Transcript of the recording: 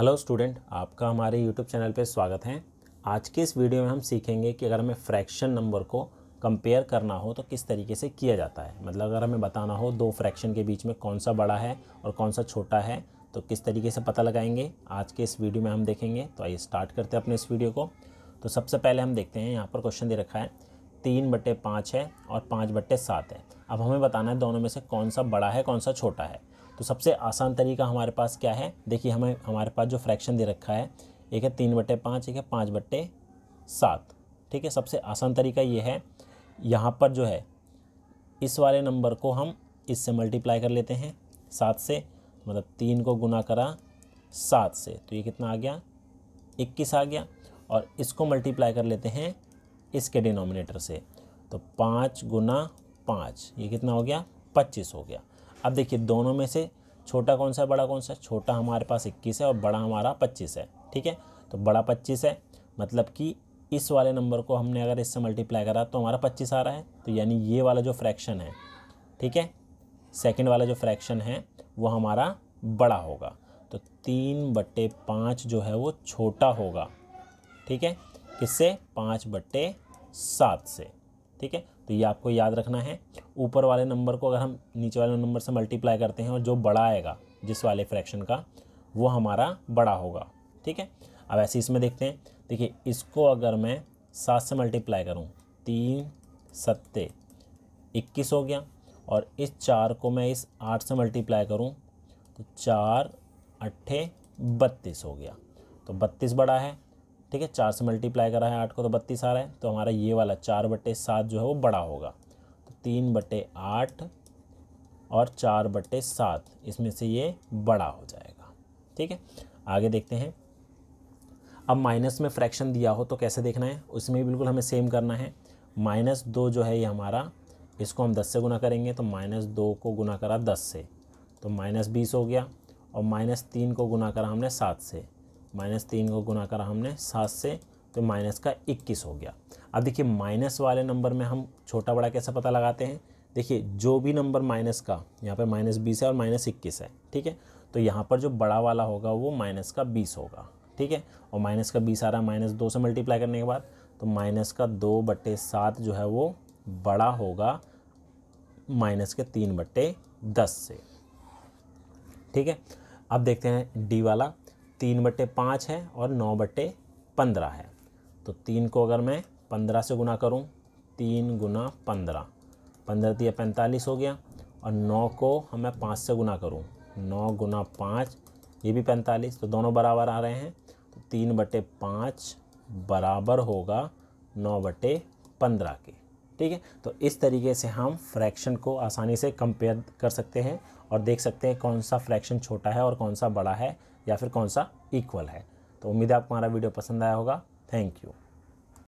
hello student आपका हमारे YouTube channel पर स्वागत है आज के इस वीडियो में हम सीखेंगे कि अगर हमें फ्रैक्शन नंबर को कंपेयर करना हो तो किस तरीके से किया जाता है मतलब अगर हमें बताना हो दो फ्रैक्शन के बीच में कौन सा बड़ा है और कौन सा छोटा है तो किस तरीके से पता लगाएंगे आज के इस वीडियो में हम देखेंगे तो आइए स्टार्ट करते हैं अपने इस वीडियो को तो सबसे पहले हम देखते हैं यहाँ पर क्वेश्चन दे रखा है तीन बट्टे पाँच है और पाँच बट्टे सात है अब हमें बताना है दोनों में से कौन सा बड़ा है कौन सा छोटा है तो सबसे आसान तरीका हमारे पास क्या है देखिए हमें हमारे पास जो फ्रैक्शन दे रखा है एक है तीन बट्टे पाँच एक है पाँच बट्टे सात ठीक है सबसे आसान तरीका ये है यहाँ पर जो है इस वाले नंबर को हम इससे मल्टीप्लाई कर लेते हैं सात से मतलब तीन को गुना करा सात से तो ये कितना आ गया इक्कीस आ गया और इसको मल्टीप्लाई कर लेते हैं इसके डिनोमिनेटर से तो पाँच गुना पाँच ये कितना हो गया पच्चीस हो गया अब देखिए दोनों में से छोटा कौन सा है बड़ा कौन सा है छोटा हमारे पास इक्कीस है और बड़ा हमारा पच्चीस है ठीक है तो बड़ा पच्चीस है मतलब कि इस वाले नंबर को हमने अगर इससे मल्टीप्लाई करा तो हमारा पच्चीस आ रहा है तो यानी ये वाला जो फ्रैक्शन है ठीक है सेकेंड वाला जो फ्रैक्शन है वो हमारा बड़ा होगा तो तीन बट्टे पाँच जो है वो छोटा होगा ठीक है किससे पाँच बट्टे सात से ठीक है तो ये आपको याद रखना है ऊपर वाले नंबर को अगर हम नीचे वाले नंबर से मल्टीप्लाई करते हैं और जो बड़ा आएगा जिस वाले फ्रैक्शन का वो हमारा बड़ा होगा ठीक है अब ऐसे इसमें देखते हैं देखिए इसको अगर मैं सात से मल्टीप्लाई करूँ तीन सत्ते इक्कीस हो गया और इस चार को मैं इस आठ से मल्टीप्लाई करूँ तो चार अट्ठे बत्तीस हो गया तो बत्तीस बड़ा है ठीक है चार से मल्टीप्लाई करा है आठ को तो बत्तीस आ रहा है तो हमारा ये वाला चार बटे सात जो है वो बड़ा होगा तो तीन बटे आठ और चार बटे सात इसमें से ये बड़ा हो जाएगा ठीक है आगे देखते हैं अब माइनस में फ्रैक्शन दिया हो तो कैसे देखना है उसमें बिल्कुल हमें सेम करना है माइनस दो जो है ये हमारा इसको हम दस से गुना करेंगे तो माइनस दो को गुना करा दस से तो माइनस बीस हो गया और माइनस तीन को गुना करा हमने सात से माइनस तीन को गुना करा हमने सात से तो माइनस का इक्कीस हो गया अब देखिए माइनस वाले नंबर में हम छोटा बड़ा कैसा पता लगाते हैं देखिए जो भी नंबर माइनस का यहाँ पर माइनस बीस है और माइनस इक्कीस है ठीक है तो यहाँ पर जो बड़ा वाला होगा वो माइनस का बीस होगा ठीक है और माइनस का बीस आ रहा है माइनस दो से मल्टीप्लाई करने के बाद तो माइनस का दो बट्टे सात जो है वो बड़ा होगा माइनस के तीन बट्टे दस से ठीक है अब देखते हैं डी वाला तीन बट्टे पाँच है और नौ बट्टे पंद्रह है तो तीन को अगर मैं पंद्रह से गुना करूँ तीन गुना पंद्रह पंद्रह दिया पैंतालीस हो गया और नौ को हम मैं पाँच से गुना करूँ नौ गुना पाँच ये भी पैंतालीस तो दोनों बराबर आ रहे हैं तो तीन बटे पाँच बराबर होगा नौ बटे पंद्रह के ठीक है तो इस तरीके से हम फ्रैक्शन को आसानी से कंपेयर कर सकते हैं और देख सकते हैं कौन सा फ्रैक्शन छोटा है और कौन सा बड़ा है या फिर कौन सा इक्वल है तो उम्मीद है आपको हमारा वीडियो पसंद आया होगा थैंक यू